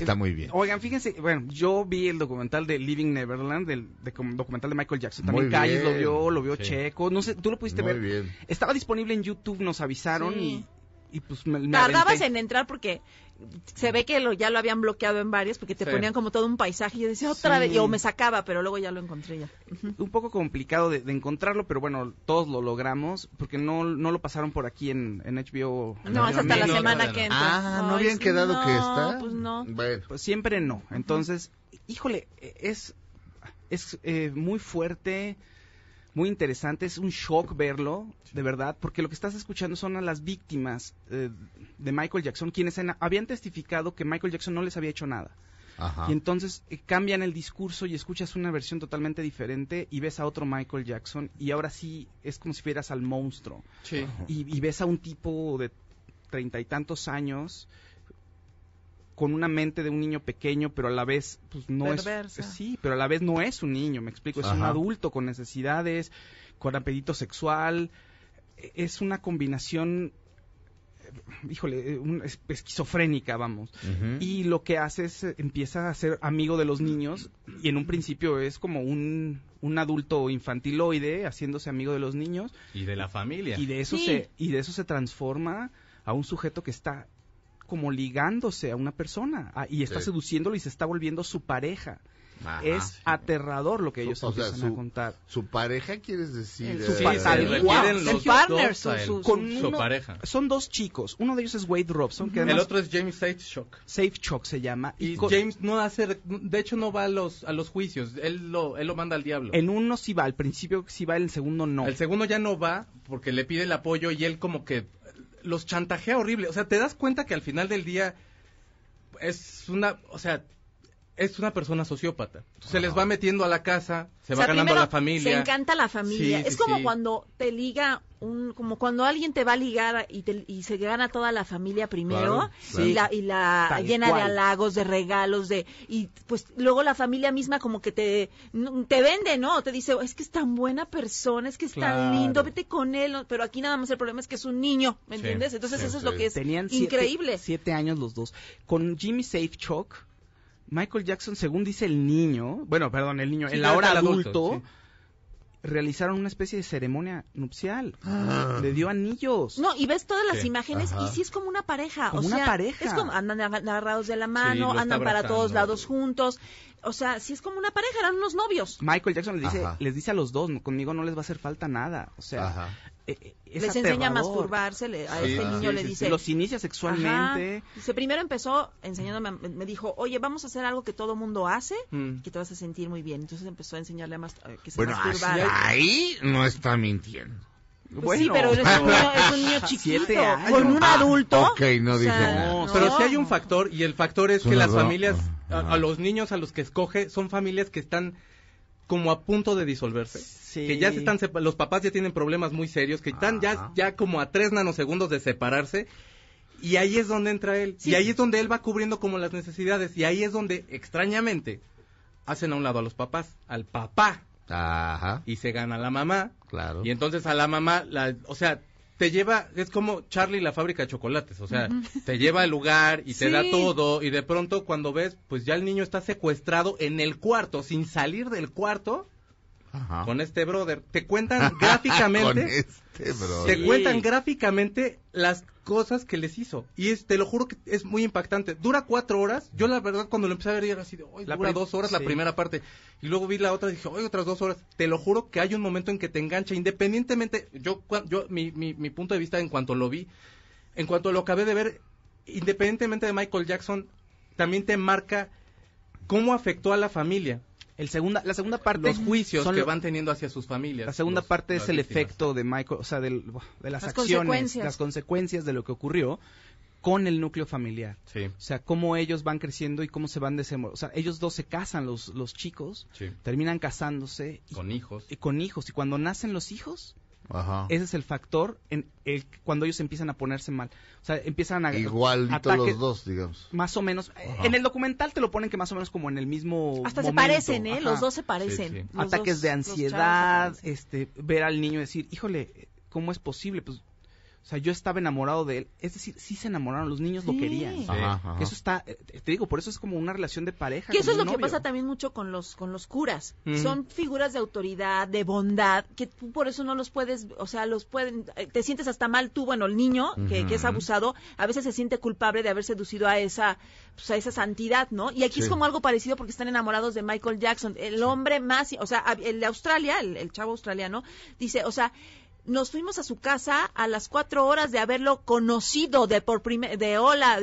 Está muy bien. Oigan, fíjense, bueno, yo vi el documental de Living Neverland, el de, documental de Michael Jackson. También Calles lo vio, lo vio Checo. No sé, tú lo pudiste muy ver. Bien. Estaba disponible en YouTube, nos avisaron y y pues me, Tardabas en entrar porque se ve que lo, ya lo habían bloqueado en varios porque te ponían como todo un paisaje y yo decía otra vez, me sacaba, pero luego ya lo encontré ya. Un poco complicado de, encontrarlo, pero bueno, todos lo logramos porque no, no lo pasaron por aquí en, HBO. No, hasta la semana que entra. Ah, ¿no, habían quedado que está? Pues no. Pues siempre no. Entonces, híjole, e, es, es eh, muy fuerte muy interesante, es un shock verlo, de verdad, porque lo que estás escuchando son a las víctimas eh, de Michael Jackson, quienes habían testificado que Michael Jackson no les había hecho nada. Y entonces eh, cambian el discurso y escuchas una versión totalmente diferente y ves a otro Michael Jackson y ahora sí es como si fueras al monstruo. y, ves a un tipo de treinta y tantos años con una mente de un niño pequeño, pero a la vez pues no es sí, pero a la vez no es un niño, me explico, es un adulto con necesidades, con apetito sexual, e-, es una combinación eh, híjole, eh, esquizofrénica, vamos. Y lo que hace es, eh, empieza a ser amigo de los niños y en un principio es como un, adulto infantiloide haciéndose amigo de los niños. Y de la familia. Y de eso, se, y de eso se transforma a un sujeto que está como ligándose a una persona y está seduciéndolo y se está volviendo su pareja. es aterrador lo que ellos empiezan a contar. Su pareja, quieres decir. Eh, su, su, pareja. Son dos chicos. Uno de ellos es Wade Robson. que el otro es James Safe Shock. Shock se llama. Y, James no hace. De hecho, no va a los, a los juicios. Él lo, él lo manda al diablo. En uno sí va. Al principio sí va, en el segundo no. El segundo ya no va porque le pide el apoyo y él, como que los chantajea horrible. O sea, te das cuenta que al final del día es una, o sea, es una persona sociópata. se les va metiendo a la casa, se va ganando la familia. Se encanta la familia. es como cuando te liga como cuando alguien te va a ligar y, se y se gana toda la familia primero y la, y la llena de halagos, de regalos, de y pues luego la familia misma como que te te vende, ¿no? Te dice, "Es que es tan buena persona, es que es tan lindo, vete con él", pero aquí nada más el problema es que es un niño, ¿me entiendes? Entonces eso es lo que es increíble. Siete, siete años los dos. Con Jimmy Safechuck Michael Jackson, según dice el niño, bueno, perdón, el niño, el ahora adulto, adulto realizaron una especie de ceremonia nupcial. Ah. Le dio anillos. No, y ves todas las imágenes y si es como una pareja. o sea, una pareja. Es como andan agarrados de la mano, andan para todos lados juntos. O sea, si es como una pareja, eran unos novios. Michael Jackson les dice, les dice a los dos, conmigo no les va a hacer falta nada. O sea, eh, eh, les enseña a masturbarse, a este niño le dice... se los inicia sexualmente. Se primero empezó enseñándome, me dijo, oye, vamos a hacer algo que todo mundo hace, mm. que te vas a sentir muy bien. Entonces empezó a enseñarle a, masturbarse. ahí no está mintiendo. Pues sí, pero es un niño, chiquito, con un ah, adulto. ok, no dice pero si hay un factor, y el factor es que las familias, a los niños a los que escoge, son familias que están como a punto de disolverse. Sí. Que ya se están los papás ya tienen problemas muy serios, que están ya, ya como a tres nanosegundos de separarse. Y ahí es donde entra él. Y ahí es donde él va cubriendo como las necesidades. Y ahí es donde, extrañamente, hacen a un lado a los papás, al papá. Ajá. Y se gana la mamá. Claro. Y entonces a la mamá, o sea, te lleva, es como Charlie la fábrica de chocolates, o sea, te lleva al lugar y te da todo y de pronto cuando ves, pues ya el niño está secuestrado en el cuarto, sin salir del cuarto con este brother. Te cuentan gráficamente. Este te cuentan gráficamente las cosas que les hizo. Y te lo juro que es muy impactante. Dura cuatro horas. Yo, la verdad, cuando lo empecé a ver, era así de, la dura dos horas la primera parte. Y luego vi la otra y dije, oye, otras dos horas. Te lo juro que hay un momento en que te engancha. Independientemente, yo, yo mi, mi punto de vista en cuanto lo vi, en cuanto lo acabé de ver, independientemente de Michael Jackson, también te marca cómo afectó a la familia. El segunda, la segunda parte. Los juicios que van teniendo hacia sus familias. La segunda parte es el efecto de Michael, o sea, de las, acciones, consecuencias. las consecuencias de lo que ocurrió con el núcleo familiar. O sea, cómo ellos van creciendo y cómo se van desenvolviendo. O sea, ellos dos se casan, los, los chicos, terminan casándose. con hijos. Y con hijos. Y cuando nacen los hijos, Ajá. Ese es el factor cuando ellos empiezan a ponerse mal. O sea, empiezan a... Igualito los dos, digamos. Más o menos. En el documental te lo ponen que más o menos como en el mismo Hasta se parecen, ¿eh? Los dos se parecen. Ataques de ansiedad, este, ver al niño decir, híjole, ¿cómo es posible? Pues o sea, yo estaba enamorado de él. Es decir, sí se enamoraron, los niños lo querían. Ajá, Eso está, eh, te digo, por eso es como una relación de pareja. Que eso es lo que pasa también mucho con los, con los curas. Son figuras de autoridad, de bondad, que tú por eso no los puedes, o sea, los pueden, eh, te sientes hasta mal tú, bueno, el niño que, es abusado, a veces se siente culpable de haber seducido a esa, pues, a esa santidad, ¿no? Y aquí es como algo parecido porque están enamorados de Michael Jackson, el hombre más, o sea, el de Australia, el chavo australiano, dice, o sea, nos fuimos a su casa a las cuatro horas de haberlo conocido de por de hola,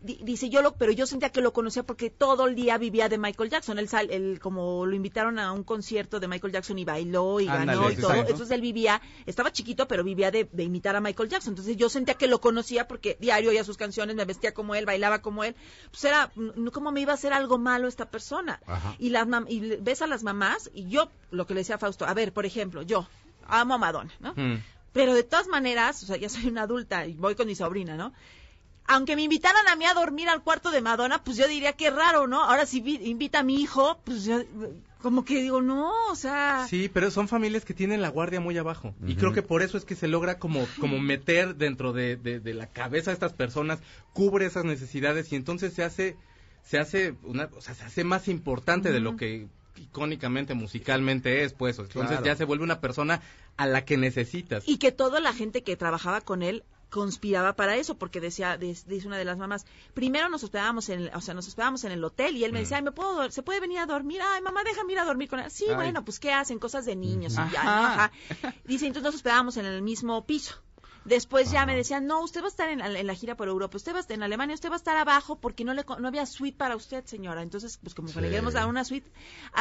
dice yo lo, pero yo sentía que lo conocía porque todo el día vivía de Michael Jackson. Él, él como lo invitaron a un concierto de Michael Jackson y bailó y ganó y todo. Entonces él vivía, estaba chiquito, pero vivía de, de, imitar a Michael Jackson. Entonces yo sentía que lo conocía porque diario oía sus canciones, me vestía como él, bailaba como él. Pues era, ¿cómo me iba a hacer algo malo esta persona? Y las y ves a las mamás y yo lo que le decía a Fausto, a ver, por ejemplo, yo amo a Madonna, ¿no? Mm. Pero de todas maneras, o sea, ya soy una adulta y voy con mi sobrina, ¿no? Aunque me invitaran a mí a dormir al cuarto de Madonna, pues yo diría que raro, ¿no? Ahora si invita a mi hijo, pues yo como que digo, no, o sea... Sí, pero son familias que tienen la guardia muy abajo. Y creo que por eso es que se logra como, como meter dentro de, de, de la cabeza a estas personas, cubre esas necesidades y entonces se hace se hace una, o sea, se hace más importante de lo que icónicamente musicalmente es, pues. Entonces ya se vuelve una persona a la que necesitas. Y que toda la gente que trabajaba con él conspiraba para eso, porque decía, dice una de las mamás, primero nos hospedábamos en, o sea, nos hospedábamos en el hotel y él me mm. decía, ay, me puedo, se puede venir a dormir, ay, mamá, déjame ir a dormir con él. Sí, bueno, pues qué hacen, cosas de niños. Dice, entonces nos hospedábamos en el mismo piso. Después ya me decían, no, usted va a estar en, la, gira por Europa, usted va a estar en Alemania, usted va a estar abajo porque no, le, no había suite para usted, señora. Entonces, pues como le queremos dar una suite,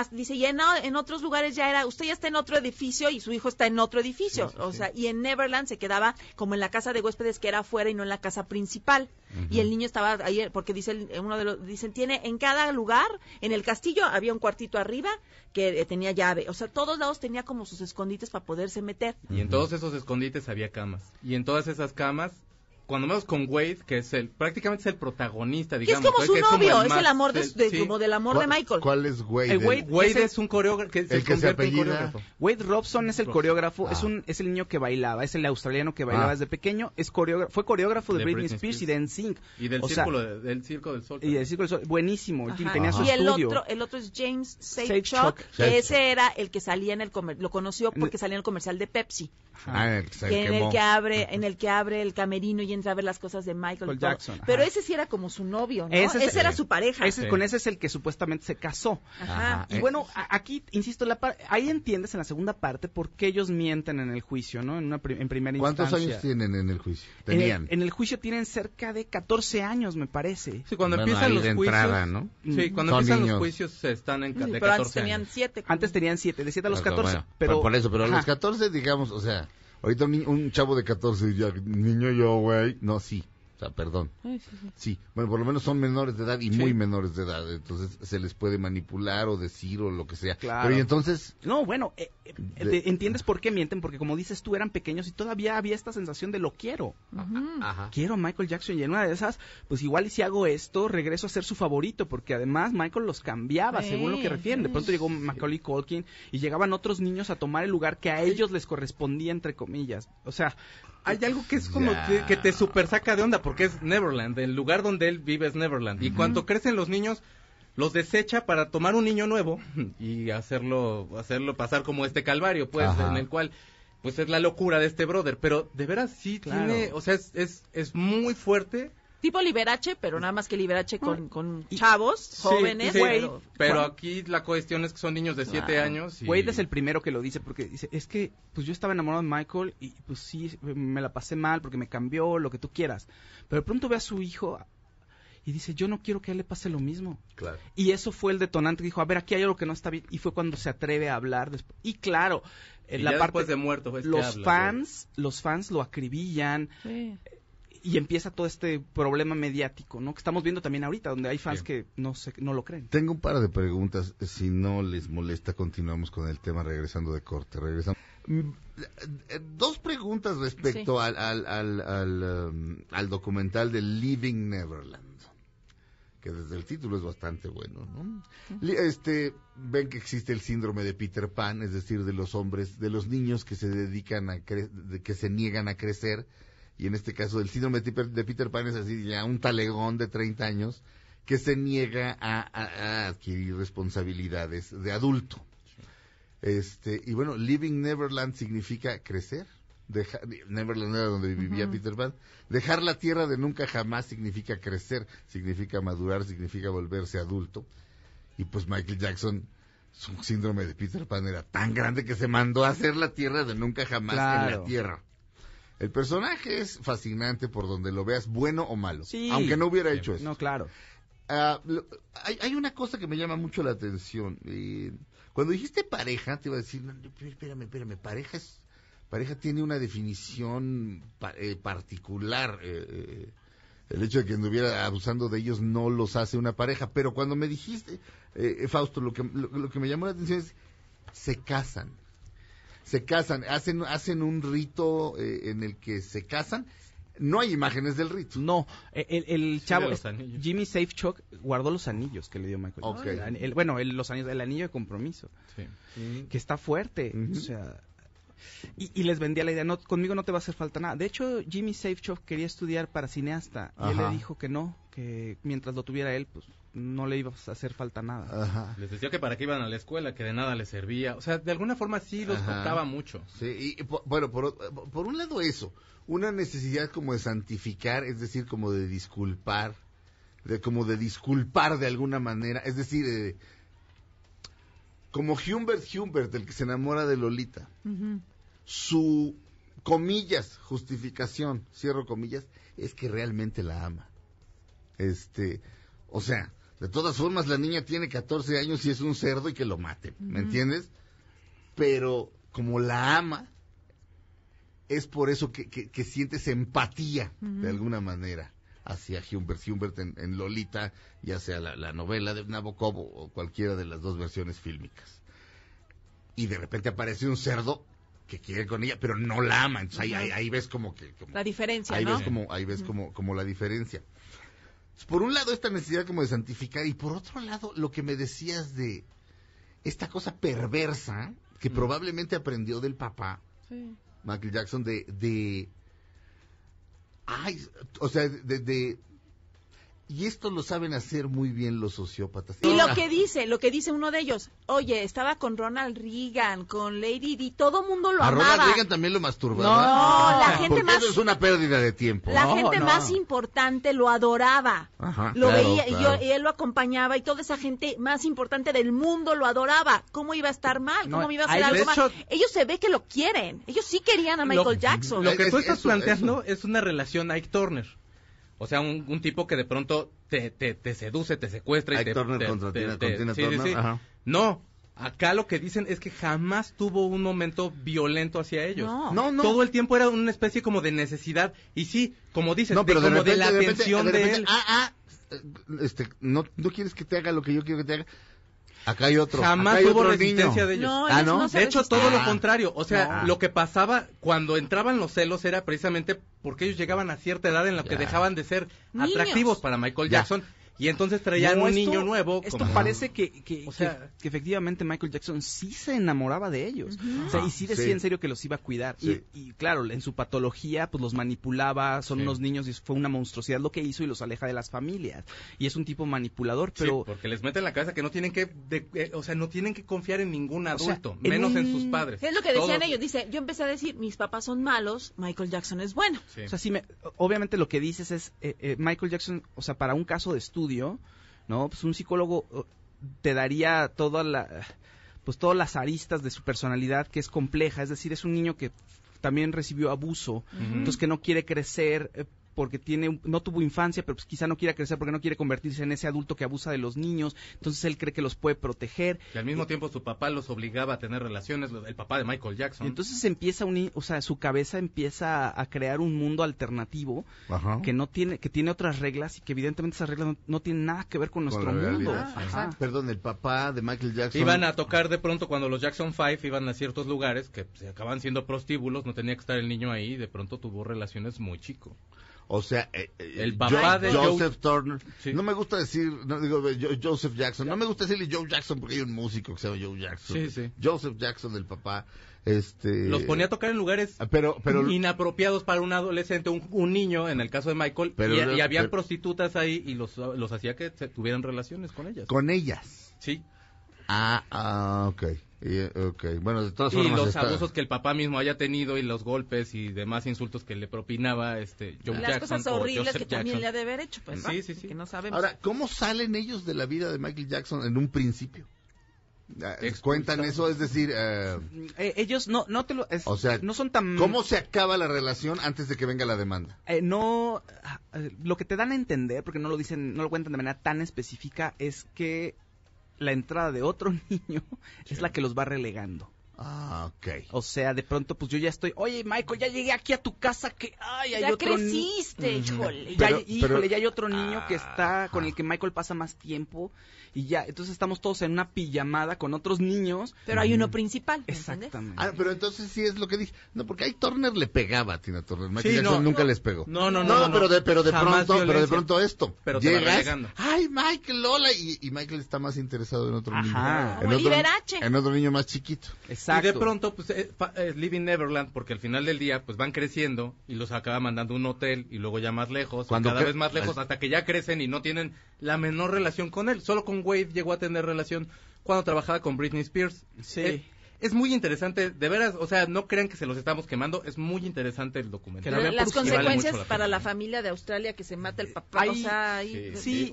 dice, y en, otros lugares ya era, usted ya está en otro edificio y su hijo está en otro edificio. o sea, y en Neverland se quedaba como en la casa de huéspedes que era afuera y no en la casa principal. Y el niño estaba ahí, porque dice uno de los, dicen, tiene en cada lugar, en el castillo había un cuartito arriba que eh, tenía llave. O sea, todos lados tenía como sus escondites para poderse meter. Y en todos esos escondites había camas en todas esas camas cuando menos con Wade, que es el, prácticamente es el protagonista, digamos. Que es como su novio, es, el, amor de, como del amor de Michael. ¿Cuál es Wade? Wade, es, un coreógrafo. el que se apellida. Wade Robson es el coreógrafo, es ah. un es el niño que bailaba, es el australiano que bailaba ah. desde pequeño, es coreógrafo, fue coreógrafo de, Britney, Spears, y de NSYNC. Y del, círculo, del Circo del Sol. Y del Circo del Sol, buenísimo, tenía su y el Otro, el otro, es James Sage, que ese era el que salía en el comercial, lo conoció porque salía en el comercial de Pepsi. Ah, en el que abre en el que abre el camerino a ver las cosas de Michael, Jackson. Pero ese sí era como su novio, ¿no? Ese, era su pareja. Con ese es el que supuestamente se casó. Y eh. bueno, aquí, insisto, la ahí entiendes en la segunda parte por qué ellos mienten en el juicio, ¿no? En, una en primera ¿Cuántos instancia. ¿Cuántos años tienen en el juicio? Tenían. En el, juicio tienen cerca de 14 años, me parece. Sí, cuando empiezan los juicios. Entrada, ¿no? Sí, cuando empiezan los juicios están en de 14 pero antes tenían 7. Antes tenían 7, de 7 a los 14. Bueno, pero, por eso, pero a los 14, digamos, o sea. Ahorita un, un chavo de 14 diría, niño yo, güey. No, sí. O sea, perdón. sí, bueno, por lo menos son menores de edad y muy menores de edad. Entonces se les puede manipular o decir o lo que sea. Claro. Pero y entonces. No, bueno, eh, eh, entiendes por qué mienten, porque como dices tú, eran pequeños y todavía había esta sensación de lo quiero. Ajá. Quiero a Michael Jackson y en una de esas, pues igual y si hago esto, regreso a ser su favorito, porque además Michael los cambiaba según lo que refieren. De pronto llegó Macaulay Culkin y llegaban otros niños a tomar el lugar que a ellos les correspondía, entre comillas. O sea, hay algo que es como que, te super saca de onda porque es Neverland, el lugar donde él vive es Neverland. Y cuando crecen los niños, los desecha para tomar un niño nuevo y hacerlo, hacerlo pasar como este calvario, pues, en el cual, pues es la locura de este brother. Pero de veras sí tiene, o sea, es, es, es muy fuerte tipo Liberache, pero nada más que Liberache con, chavos, jóvenes. pero, aquí la cuestión es que son niños de siete años. Wade es el primero que lo dice, porque dice, es que pues yo estaba enamorado de Michael y pues sí, me la pasé mal porque me cambió, lo que tú quieras. Pero de pronto ve a su hijo y dice, yo no quiero que a él le pase lo mismo. Claro. Y eso fue el detonante que dijo, a ver, aquí hay algo que no está bien. Y fue cuando se atreve a hablar. Y claro, en la parte... Después de muerto, los fans, los fans lo acribillan. Sí y empieza todo este problema mediático, ¿no? Que estamos viendo también ahorita, donde hay fans que no no lo creen. Tengo un par de preguntas, si no les molesta, continuamos con el tema regresando de corte. Regresamos. Mm, dos preguntas respecto al, al, al, um, al, documental de Living Neverland, que desde el título es bastante bueno, ¿no? Este, ven que existe el síndrome de Peter Pan, es decir, de los hombres, de los niños que se dedican a que se niegan a crecer y en este caso el síndrome de Peter Pan es así, ya un talegón de 30 años que se niega a, adquirir responsabilidades de adulto. Este, y bueno, Living Neverland significa crecer. Neverland era donde vivía Peter Pan. Dejar la tierra de nunca jamás significa crecer, significa madurar, significa volverse adulto. Y pues Michael Jackson, su síndrome de Peter Pan era tan grande que se mandó a hacer la tierra de nunca jamás en la tierra. El personaje es fascinante por donde lo veas, bueno o malo. Sí, aunque no hubiera hecho eso. No, claro. Ah, hay, una cosa que me llama mucho la atención. Eh, cuando dijiste pareja, te iba a decir, espérame, espérame, pareja es, pareja tiene una definición eh, particular. Eh, el hecho de que anduviera abusando de ellos no los hace una pareja. Pero cuando me dijiste, Fausto, lo que, lo que me llamó la atención es, se casan se casan, hacen, hacen un rito eh, en el que se casan. No hay imágenes del rito. No, e, el, chavo, Jimmy Safechuck, guardó los anillos que le dio Michael. Jackson, bueno, los anillos, el anillo de compromiso, mm. que está fuerte. y, les vendía la idea, no, conmigo no te va a hacer falta nada. De hecho, Jimmy Safechuck quería estudiar para cineasta y él le dijo que no, que mientras lo tuviera él, pues no le iba a hacer falta nada. Les decía que para qué iban a la escuela, que de nada les servía. O sea, de alguna forma sí los contaba mucho. Sí, y bueno, por, por un lado eso, una necesidad como de santificar, es decir, como de disculpar, de como de disculpar de alguna manera, es decir, eh, como Humbert Humbert, el que se enamora de Lolita. Su, comillas, justificación, cierro comillas, es que realmente la ama. Este, o sea, de todas formas, la niña tiene 14 años y es un cerdo y que lo mate, ¿me entiendes? Pero como la ama, es por eso que, sientes empatía, de alguna manera, hacia Humbert, Humbert en, Lolita, ya sea la, novela de Nabokov o cualquiera de las dos versiones fílmicas. Y de repente aparece un cerdo que quiere con ella, pero no la ama. Entonces, ahí, ves como que... la diferencia, ahí Ves como, ahí ves como, como la diferencia por un lado esta necesidad como de santificar y por otro lado lo que me decías de esta cosa perversa que mm. probablemente aprendió del papá, Michael Jackson, de, de ay, o sea, de, y esto lo saben hacer muy bien los sociópatas. Y lo que dice, lo que dice uno de ellos, oye, estaba con Ronald Reagan, con Lady Di, todo mundo lo A amaba. Ronald Reagan también lo masturbaba. No, la ah. gente más. Eso es una pérdida de tiempo. La gente más importante lo adoraba. lo veía Y, él lo acompañaba y toda esa gente más importante del mundo lo adoraba. ¿Cómo iba a estar mal? ¿Cómo iba a ser algo mal? Ellos se ve que lo quieren. Ellos sí querían a Michael Jackson. Lo que tú estás planteando es una relación Ike Turner. O sea, un, tipo que de pronto te, te, te seduce, te secuestra y te, No, Acá lo que dicen es que jamás tuvo un momento violento hacia ellos. No, no. Todo el tiempo era una especie como de necesidad. Y sí, como dices, de, como de, la atención de, él. Ah, ah, este, no, no quieres que te haga lo que yo quiero que te haga. Acá hay otro. Jamás hubo resistencia de ellos. Ah, de hecho, todo lo contrario. O sea, lo que pasaba cuando entraban los celos era precisamente porque ellos llegaban a cierta edad en la que dejaban de ser atractivos para Michael Jackson. Y entonces traían un niño nuevo. Esto parece que, efectivamente Michael Jackson sí se enamoraba de ellos. y sí ah, decía en serio que los iba a cuidar. Y, claro, en su patología, pues los manipulaba, son unos niños y fue una monstruosidad lo que hizo y los aleja de las familias. Y es un tipo manipulador, pero... porque les mete en la cabeza que no tienen que, eh, o sea, no tienen que confiar en ningún adulto, menos en... sus padres. Es lo que decían ellos, dice, yo empecé a decir, mis papás son malos, Michael Jackson es bueno. O sea, obviamente lo que dices es, eh, eh, Michael Jackson, o sea, para un caso de estudio, ¿no? Pues un psicólogo uh, te daría toda la pues todas las aristas de su personalidad que es compleja, es decir, es un niño que también recibió abuso, entonces que no quiere crecer eh, porque tiene no tuvo infancia, pero pues quizá no quiera crecer porque no quiere convertirse en ese adulto que abusa de los niños, entonces él cree que los puede proteger. Y al mismo tiempo su papá los obligaba a tener relaciones, el papá de Michael Jackson. entonces empieza un, o sea, su cabeza empieza a crear un mundo alternativo que no tiene que tiene otras reglas y que evidentemente esas reglas no, tienen nada que ver con nuestro mundo. Ah, Perdón, el papá de Michael Jackson. Iban a tocar de pronto cuando los Jackson Five iban a ciertos lugares que se acaban siendo prostíbulos, no tenía que estar el niño ahí, de pronto tuvo relaciones muy chico. O sea, eh, eh, el papá de Joseph Turner. No me gusta decir, no digo eh, Joseph Jackson. No me gusta decirle Joe Jackson porque hay un músico que se llama Joe Jackson. Joseph Jackson, el papá. Este... Los ponía a tocar en lugares ah, inapropiados para un adolescente, un, niño, en el caso de Michael. y, había prostitutas ahí y los, los hacía que tuvieran relaciones con ellas. Con ellas. Sí. Ah, ah, ok. Y, okay. Bueno, de todas formas los abusos que el papá mismo haya tenido y los golpes y demás insultos que le propinaba este Las cosas horribles que también le ha de haber hecho, pues, sí, sí, sí. que no Ahora, ¿cómo salen ellos de la vida de Michael Jackson en un principio? Ah, cuentan eso, es decir, eh, eh, ellos no no te lo, o sea, no son tan. ¿Cómo se acaba la relación antes de que venga la demanda? Eh, no, ah, lo que te dan a entender, porque no lo dicen, no lo cuentan de manera tan específica, es que la entrada de otro niño es la que los va relegando. Ah, ok. O sea, de pronto, pues yo ya estoy, oye, Michael, ya llegué aquí a tu casa que, hay ya creciste, niño. híjole. híjole, ya hay otro niño que ah. está, con el que Michael pasa más tiempo y ya, entonces estamos todos en una pijamada con otros niños. Pero hay uno principal. Exactamente. Ah, pero entonces sí es lo que dije. No, porque ahí Turner le pegaba a Tina Turner. Michael sí, nunca les pegó. No, no, no. No, pero de, pero de pronto, pero de pronto esto. Pero te llegas, ay, Michael, hola. Y, Michael está más interesado en otro niño. En otro, en otro niño más chiquito. Exacto. Y de pronto, pues, es, eh, eh, Living Neverland, porque al final del día, pues van creciendo y los acaba mandando un hotel y luego ya más lejos, cada vez más lejos, hasta que ya crecen y no tienen la menor relación con él. Solo con Wade llegó a tener relación cuando trabajaba con Britney Spears. Sí. Eh, es, muy interesante, de veras, o sea, no crean que se los estamos quemando, es muy interesante el documental. Las consecuencias para la familia de Australia que se mata el papá, o sea, ahí, sí,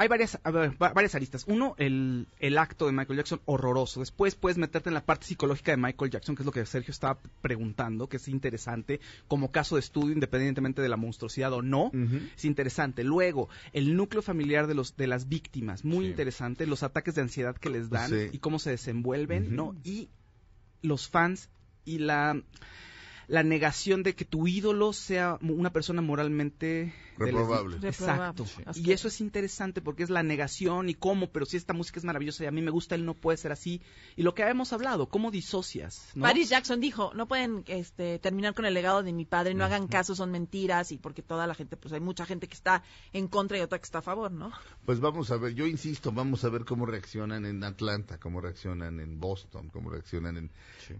hay varias, varias aristas. Uno, el, el, acto de Michael Jackson horroroso. Después puedes meterte en la parte psicológica de Michael Jackson, que es lo que Sergio estaba preguntando, que es interesante como caso de estudio, independientemente de la monstruosidad o no. Es interesante. Luego, el núcleo familiar de, los, de las víctimas, muy interesante. Los ataques de ansiedad que les dan y cómo se desenvuelven, ¿no? Y los fans y la la negación de que tu ídolo sea una persona moralmente reprobable. Exacto. Y eso es interesante porque es la negación y cómo, pero si esta música es maravillosa y a mí me gusta, él no puede ser así. Y lo que hemos hablado, cómo disocias. ¿no? Paris Jackson dijo, no pueden este, terminar con el legado de mi padre, no hagan caso, son mentiras y porque toda la gente, pues hay mucha gente que está en contra y otra que está a favor, ¿no? Pues vamos a ver, yo insisto, vamos a ver cómo reaccionan en Atlanta, cómo reaccionan en Boston, cómo reaccionan en,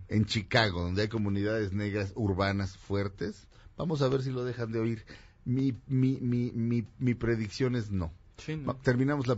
en Chicago, donde hay comunidades negras urbanas fuertes. Vamos a ver si lo dejan de oír. Mi, mi, mi, mi, mi predicción es no. Terminamos la